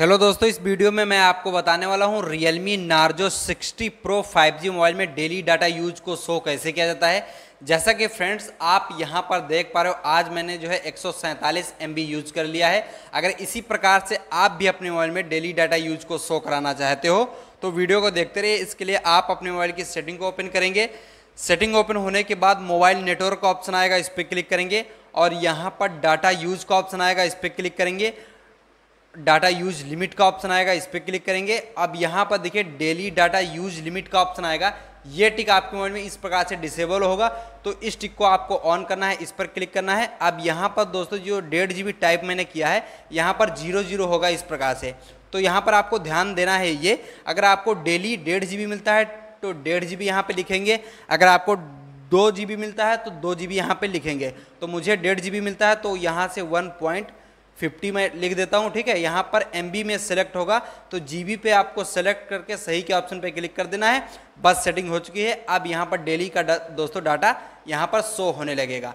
hello दोस्तों इस video में मैं आपको बताने वाला हूं Realme Narzo 60 Pro 5G mobile में डेली डाटा यूज को शो कैसे किया जाता है जैसा कि फ्रेंड्स आप यहां पर देख पा रहे हो आज मैंने जो है एक सौ यूज कर लिया है अगर इसी प्रकार से आप भी अपने मोबाइल में डेली डाटा यूज को शो कराना चाहते हो तो वीडियो को देखते रहिए इसके लिए आप अपने मोबाइल की सेटिंग को ओपन करेंगे सेटिंग ओपन होने के बाद मोबाइल नेटवर्क का ऑप्शन आएगा इस पर क्लिक करेंगे और यहाँ पर डाटा यूज का ऑप्शन आएगा इस पर क्लिक करेंगे डाटा यूज लिमिट का ऑप्शन आएगा इस पर क्लिक करेंगे अब यहाँ पर देखिए डेली डाटा यूज लिमिट का ऑप्शन आएगा ये टिक आपके मोबाइल में इस प्रकार से डिसेबल होगा तो इस टिक को आपको ऑन करना है इस पर क्लिक करना है अब यहाँ पर दोस्तों जो डेढ़ जी टाइप मैंने किया है यहाँ पर जीरो जीरो होगा इस प्रकार से तो यहाँ पर आपको ध्यान देना है ये अगर आपको डेली डेढ़ जी मिलता है तो डेढ़ जी बी यहाँ पर लिखेंगे अगर आपको दो जी मिलता है तो दो जी बी यहाँ पर लिखेंगे तो मुझे डेढ़ जी मिलता है तो यहाँ से वन पॉइंट 50 में लिख देता हूं ठीक है यहाँ पर एम में सेलेक्ट होगा तो जी पे आपको सेलेक्ट करके सही के ऑप्शन पे क्लिक कर देना है बस सेटिंग हो चुकी है अब यहाँ पर डेली का डा, दोस्तों डाटा यहाँ पर शो होने लगेगा